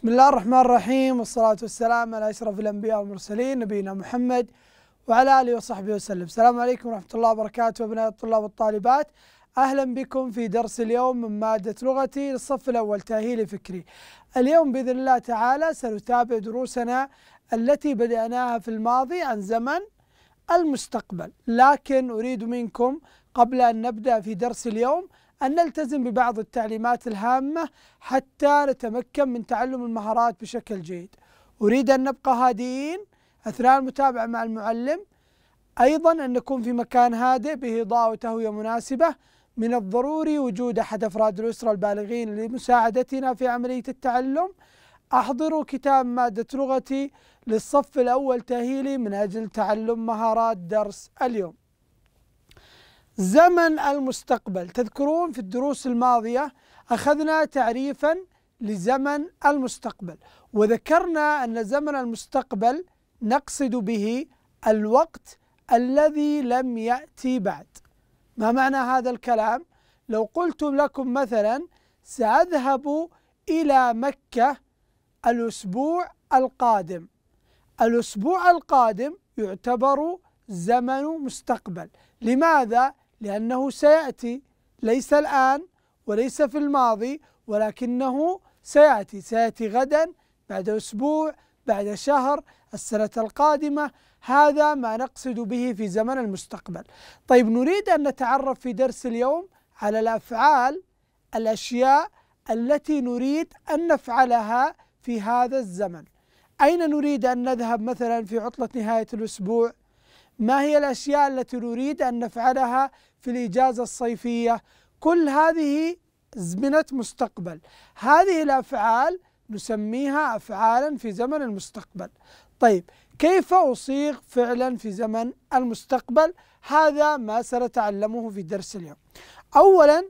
بسم الله الرحمن الرحيم والصلاة والسلام على أشرف الأنبياء والمرسلين نبينا محمد وعلى آله وصحبه وسلم السلام عليكم ورحمة الله وبركاته أبناء الطلاب والطالبات أهلا بكم في درس اليوم من مادة لغتي للصف الأول تأهيلي فكري اليوم بإذن الله تعالى سنتابع دروسنا التي بدأناها في الماضي عن زمن المستقبل لكن أريد منكم قبل أن نبدأ في درس اليوم أن نلتزم ببعض التعليمات الهامة حتى نتمكن من تعلم المهارات بشكل جيد أريد أن نبقى هادئين أثناء المتابعة مع المعلم أيضا أن نكون في مكان هادئ به إضاءة وتهوية مناسبة من الضروري وجود أحد أفراد الأسرة البالغين لمساعدتنا في عملية التعلم أحضروا كتاب مادة لغتي للصف الأول تأهيلي من أجل تعلم مهارات درس اليوم زمن المستقبل تذكرون في الدروس الماضية أخذنا تعريفا لزمن المستقبل وذكرنا أن زمن المستقبل نقصد به الوقت الذي لم يأتي بعد ما معنى هذا الكلام؟ لو قلت لكم مثلا سأذهب إلى مكة الأسبوع القادم الأسبوع القادم يعتبر زمن مستقبل لماذا؟ لأنه سيأتي ليس الآن وليس في الماضي ولكنه سيأتي سيأتي غدا بعد أسبوع بعد شهر السنة القادمة هذا ما نقصد به في زمن المستقبل طيب نريد أن نتعرف في درس اليوم على الأفعال الأشياء التي نريد أن نفعلها في هذا الزمن أين نريد أن نذهب مثلا في عطلة نهاية الأسبوع ما هي الأشياء التي نريد أن نفعلها في الإجازة الصيفية كل هذه زمنة مستقبل هذه الأفعال نسميها أفعالا في زمن المستقبل طيب كيف أصيغ فعلا في زمن المستقبل هذا ما سنتعلمه في درس اليوم أولا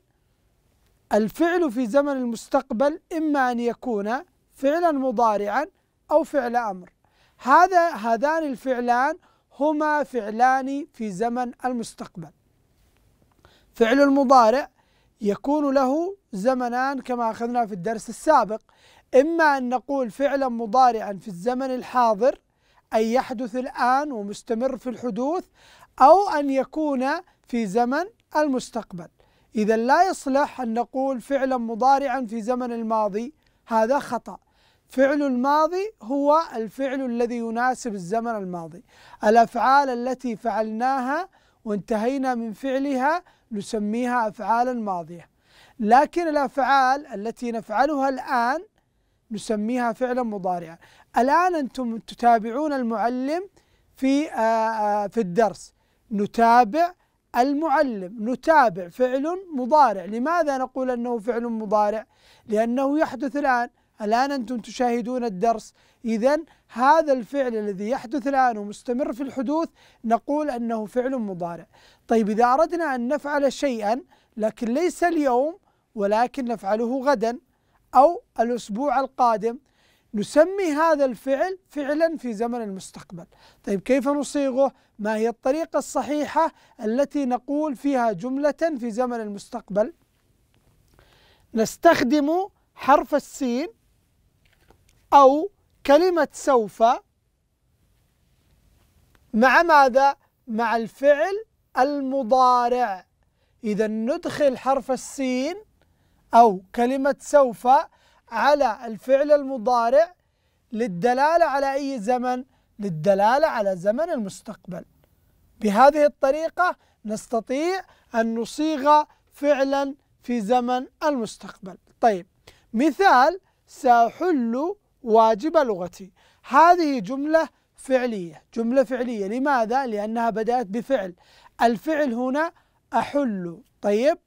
الفعل في زمن المستقبل إما أن يكون فعلا مضارعا أو فعل أمر هذا هذان الفعلان هما فعلان في زمن المستقبل فعل المضارع يكون له زمنان كما أخذنا في الدرس السابق إما أن نقول فعلا مضارعا في الزمن الحاضر أي يحدث الآن ومستمر في الحدوث أو أن يكون في زمن المستقبل إذا لا يصلح أن نقول فعلا مضارعا في زمن الماضي هذا خطأ فعل الماضي هو الفعل الذي يناسب الزمن الماضي الأفعال التي فعلناها وانتهينا من فعلها نسميها أفعالا ماضية لكن الأفعال التي نفعلها الآن نسميها فعلا مضارعا الآن أنتم تتابعون المعلم في آه، آه، في الدرس نتابع المعلم نتابع فعل مضارع لماذا نقول أنه فعل مضارع لأنه يحدث الآن الآن أنتم تشاهدون الدرس إذا هذا الفعل الذي يحدث الآن ومستمر في الحدوث نقول أنه فعل مضارع طيب إذا أردنا أن نفعل شيئا لكن ليس اليوم ولكن نفعله غدا أو الأسبوع القادم نسمي هذا الفعل فعلا في زمن المستقبل طيب كيف نصيغه ما هي الطريقة الصحيحة التي نقول فيها جملة في زمن المستقبل نستخدم حرف السين أو كلمة سوف مع ماذا؟ مع الفعل المضارع إذا ندخل حرف السين أو كلمة سوف على الفعل المضارع للدلالة على أي زمن؟ للدلالة على زمن المستقبل بهذه الطريقة نستطيع أن نصيغ فعلا في زمن المستقبل طيب مثال سأحل واجب لغتي هذه جملة فعلية جملة فعلية لماذا؟ لأنها بدأت بفعل الفعل هنا أحل طيب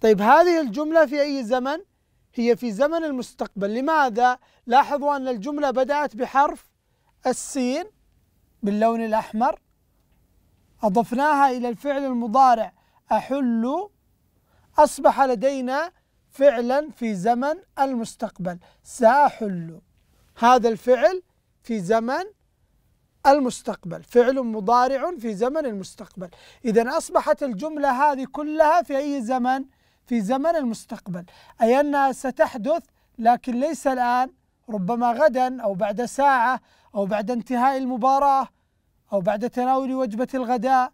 طيب هذه الجملة في أي زمن؟ هي في زمن المستقبل لماذا؟ لاحظوا أن الجملة بدأت بحرف السين باللون الأحمر أضفناها إلى الفعل المضارع أحل أصبح لدينا فعلا في زمن المستقبل سأحل هذا الفعل في زمن المستقبل فعل مضارع في زمن المستقبل إذا أصبحت الجملة هذه كلها في أي زمن؟ في زمن المستقبل أي أنها ستحدث لكن ليس الآن ربما غدا أو بعد ساعة أو بعد انتهاء المباراة أو بعد تناول وجبة الغداء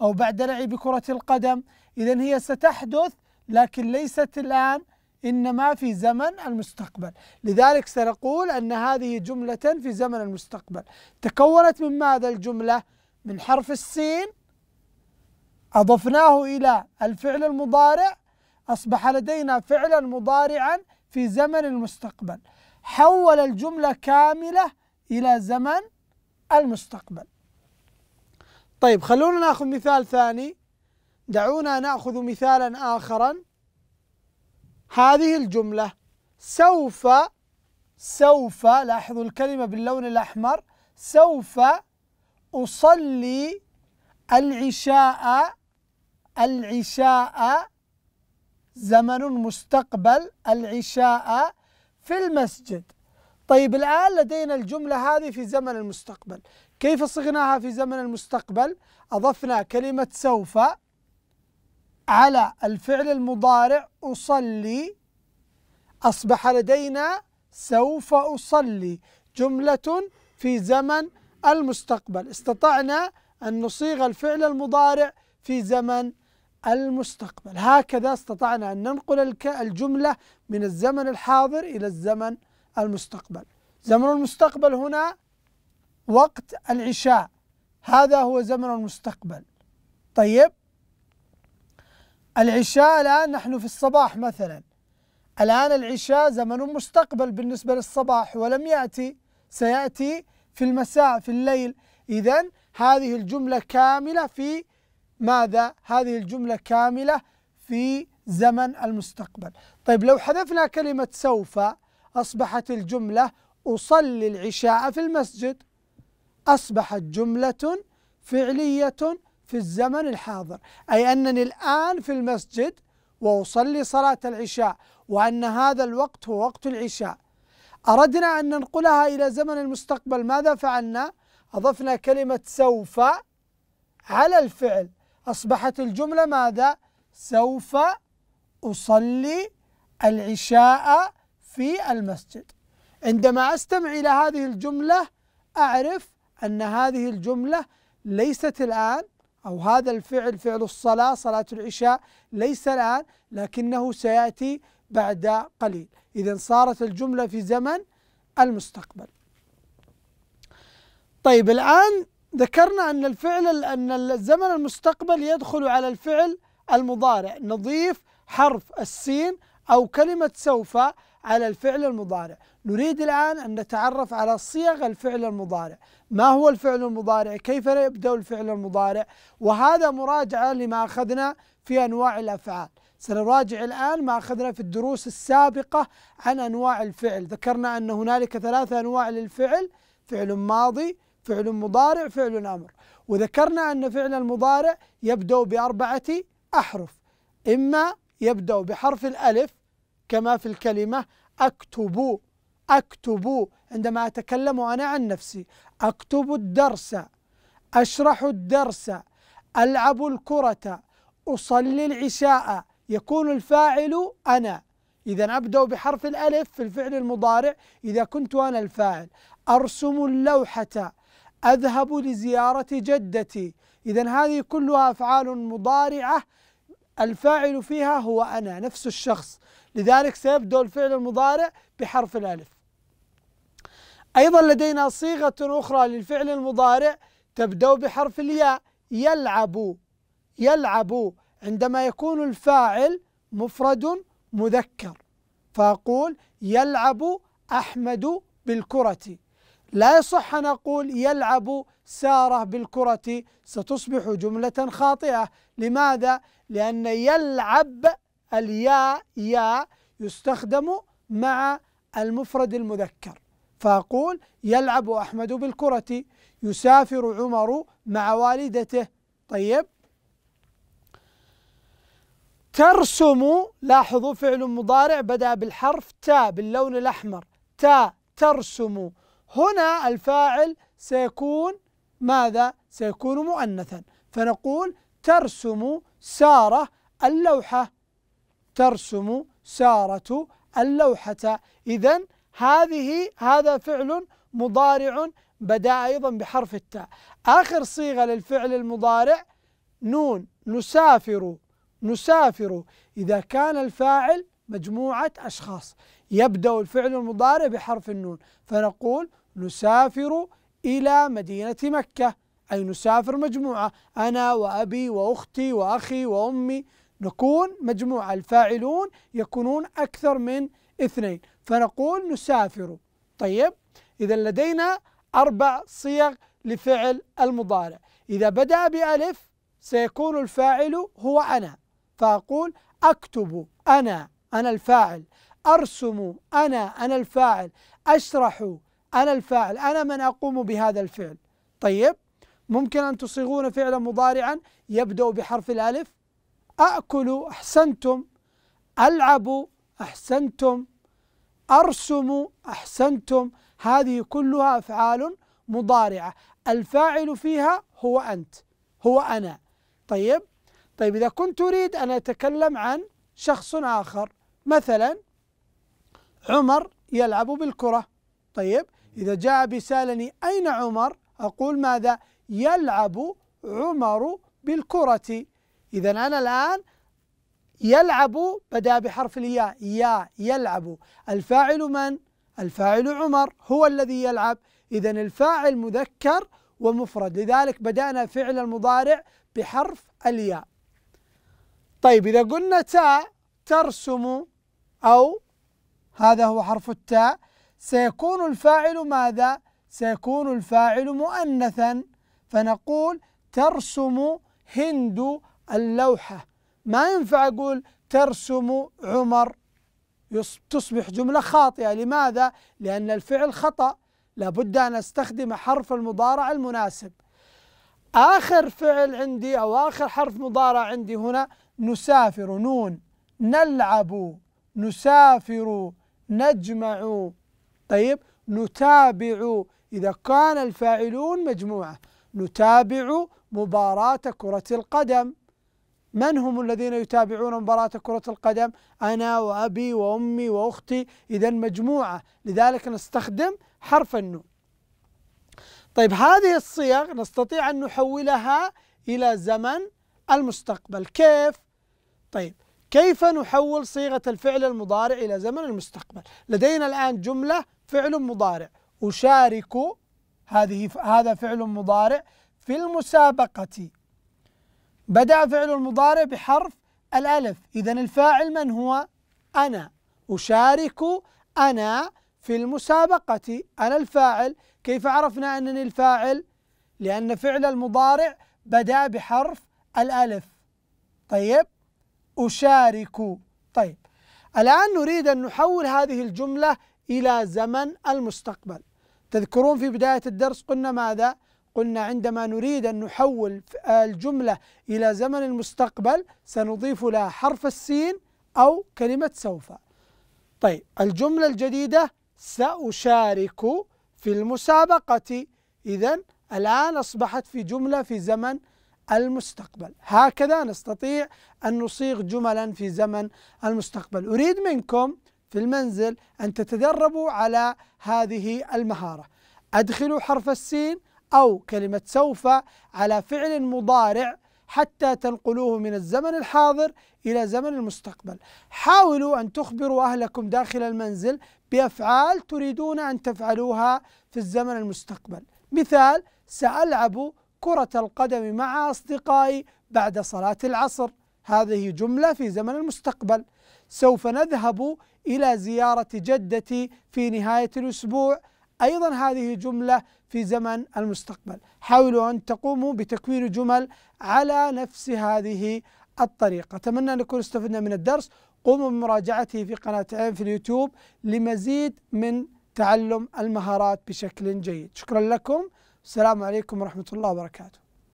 أو بعد لعب كرة القدم إذا هي ستحدث لكن ليست الآن إنما في زمن المستقبل لذلك سنقول أن هذه جملة في زمن المستقبل تكونت من ماذا الجملة؟ من حرف السين أضفناه إلى الفعل المضارع أصبح لدينا فعلا مضارعا في زمن المستقبل حول الجملة كاملة إلى زمن المستقبل طيب خلونا ناخذ مثال ثاني دعونا ناخذ مثالا اخرا هذه الجمله سوف سوف لاحظوا الكلمه باللون الاحمر سوف اصلي العشاء العشاء زمن مستقبل العشاء في المسجد طيب الآن لدينا الجملة هذه في زمن المستقبل كيف صغناها في زمن المستقبل أضفنا كلمة سوف على الفعل المضارع أصلي أصبح لدينا سوف أصلي جملة في زمن المستقبل استطعنا أن نصيغ الفعل المضارع في زمن المستقبل هكذا استطعنا أن ننقل الجملة من الزمن الحاضر إلى الزمن المستقبل زمن المستقبل هنا وقت العشاء هذا هو زمن المستقبل طيب العشاء الآن نحن في الصباح مثلا الآن العشاء زمن مستقبل بالنسبة للصباح ولم يأتي سيأتي في المساء في الليل إذا هذه الجملة كاملة في ماذا؟ هذه الجملة كاملة في زمن المستقبل طيب لو حذفنا كلمة سوف أصبحت الجملة أصلي العشاء في المسجد أصبحت جملة فعلية في الزمن الحاضر أي أنني الآن في المسجد وأصلي صلاة العشاء وأن هذا الوقت هو وقت العشاء أردنا أن ننقلها إلى زمن المستقبل ماذا فعلنا؟ أضفنا كلمة سوف على الفعل أصبحت الجملة ماذا؟ سوف أصلي العشاء في المسجد عندما أستمع إلى هذه الجملة أعرف أن هذه الجملة ليست الآن أو هذا الفعل فعل الصلاة صلاة العشاء ليس الآن لكنه سيأتي بعد قليل إذا صارت الجملة في زمن المستقبل طيب الآن ذكرنا أن الفعل أن الزمن المستقبل يدخل على الفعل المضارع نضيف حرف السين أو كلمة سوف على الفعل المضارع نريد الآن أن نتعرف على صيغ الفعل المضارع ما هو الفعل المضارع كيف يبدأ الفعل المضارع وهذا مراجعة لما أخذنا في أنواع الأفعال سنراجع الآن ما أخذنا في الدروس السابقة عن أنواع الفعل ذكرنا أن هنالك ثلاثة أنواع للفعل فعل ماضي فعل مضارع فعل أمر وذكرنا أن فعل المضارع يبدأ بأربعة أحرف إما يبدأ بحرف الألف كما في الكلمة أكتب أكتب عندما أتكلم أنا عن نفسي أكتب الدرس أشرح الدرس ألعب الكرة أصلي العشاء يكون الفاعل أنا إذا أبدأ بحرف الألف في الفعل المضارع إذا كنت أنا الفاعل أرسم اللوحة أذهب لزيارة جدتي إذا هذه كلها أفعال مضارعة الفاعل فيها هو أنا نفس الشخص لذلك سيبدأ الفعل المضارع بحرف الألف أيضا لدينا صيغة أخرى للفعل المضارع تبدأ بحرف الياء يلعب يلعب عندما يكون الفاعل مفرد مذكر فأقول يلعب أحمد بالكرة لا يصح أن أقول يلعب سارة بالكرة ستصبح جملة خاطئة لماذا؟ لأن يلعب الياء يا يستخدم مع المفرد المذكر فأقول يلعب أحمد بالكرة يسافر عمر مع والدته طيب ترسم لاحظوا فعل مضارع بدأ بالحرف تا باللون الأحمر تا ترسم هنا الفاعل سيكون ماذا؟ سيكون مؤنثا فنقول ترسم سارة اللوحة ترسم سارة اللوحة إذا هذه هذا فعل مضارع بدأ أيضا بحرف التاء آخر صيغة للفعل المضارع نون نسافر نسافر إذا كان الفاعل مجموعة أشخاص يبدأ الفعل المضارع بحرف النون فنقول نسافر إلى مدينة مكة أي نسافر مجموعة أنا وأبي وأختي وأخي وأمي نكون مجموعة الفاعلون يكونون أكثر من اثنين فنقول نسافر طيب إذا لدينا أربع صيغ لفعل المضارع إذا بدأ بألف سيكون الفاعل هو أنا فأقول أكتب أنا أنا الفاعل أرسم أنا أنا الفاعل أشرح أنا الفاعل أنا من أقوم بهذا الفعل طيب ممكن أن تصيغون فعلا مضارعا يبدأ بحرف الألف أأكل أحسنتم ألعب أحسنتم أرسم أحسنتم هذه كلها أفعال مضارعة الفاعل فيها هو أنت هو أنا طيب طيب إذا كنت أريد أن أتكلم عن شخص آخر مثلا عمر يلعب بالكرة طيب إذا جاء بسالني أين عمر أقول ماذا يلعب عمر بالكرة إذا أنا الآن يلعب بدا بحرف الياء يا يلعب الفاعل من؟ الفاعل عمر هو الذي يلعب إذا الفاعل مذكر ومفرد لذلك بدأنا فعل المضارع بحرف الياء طيب إذا قلنا تاء ترسم أو هذا هو حرف التاء سيكون الفاعل ماذا؟ سيكون الفاعل مؤنثا فنقول ترسم هند اللوحة ما ينفع أقول ترسم عمر تصبح جملة خاطئة لماذا؟ لأن الفعل خطأ لابد أن أستخدم حرف المضارع المناسب آخر فعل عندي أو آخر حرف مضارع عندي هنا نسافر نون نلعب نسافر نجمع طيب نتابع إذا كان الفاعلون مجموعة نتابع مباراة كرة القدم من هم الذين يتابعون مباراة كرة القدم؟ أنا وأبي وأمي وأختي إذا مجموعة لذلك نستخدم حرف النون. طيب هذه الصيغ نستطيع أن نحولها إلى زمن المستقبل، كيف؟ طيب كيف نحول صيغة الفعل المضارع إلى زمن المستقبل؟ لدينا الآن جملة فعل مضارع أشارك هذه هذا فعل مضارع في المسابقة بدأ فعل المضارع بحرف الألف إذا الفاعل من هو؟ أنا أشارك أنا في المسابقة أنا الفاعل كيف عرفنا أنني الفاعل؟ لأن فعل المضارع بدأ بحرف الألف طيب أشارك طيب الآن نريد أن نحول هذه الجملة إلى زمن المستقبل تذكرون في بداية الدرس قلنا ماذا؟ قلنا عندما نريد أن نحول الجملة إلى زمن المستقبل سنضيف لها حرف السين أو كلمة سوف طيب الجملة الجديدة سأشارك في المسابقة إذا الآن أصبحت في جملة في زمن المستقبل هكذا نستطيع أن نصيغ جملا في زمن المستقبل أريد منكم في المنزل أن تتدربوا على هذه المهارة أدخلوا حرف السين أو كلمة سوف على فعل مضارع حتى تنقلوه من الزمن الحاضر إلى زمن المستقبل حاولوا أن تخبروا أهلكم داخل المنزل بأفعال تريدون أن تفعلوها في الزمن المستقبل مثال سألعب كرة القدم مع أصدقائي بعد صلاة العصر هذه جملة في زمن المستقبل سوف نذهب إلى زيارة جدتي في نهاية الأسبوع أيضا هذه جملة في زمن المستقبل حاولوا أن تقوموا بتكوين جمل على نفس هذه الطريقة أتمنى أن نكون استفدنا من الدرس قوموا بمراجعته في قناة عين في اليوتيوب لمزيد من تعلم المهارات بشكل جيد شكرا لكم السلام عليكم ورحمة الله وبركاته